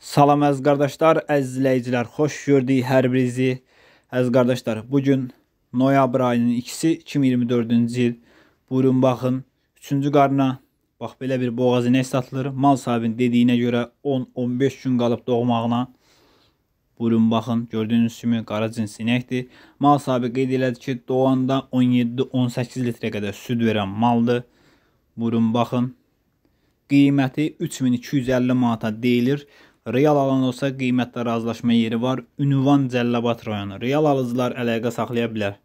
Salam əziz qardaşlar, əziz izləyicilər, xoş gördük hər birinizi. Əziz qardaşlar, bu gün noyabr ayının 2-si 2024-cü il. Buyurun baxın, 3-cü qarına bax belə bir boğaz inək satılır. Mal sahibinin dediyinə görə 10-15 gün qalıb doğmağına. Buyurun baxın, gördüyünüz kimi qara cins inəkdir. Mal sahibi qeyd elədi ki, doğanda 17-18 litrə qədər süd verən maldır. Buyurun baxın. Qiyməti 3250 manata deyilir. Real alan olsa qiymətdə razılaşma yeri var. Ünvan Cəlilabad rayonu. Real alıcılar əlaqə saxlaya bilər.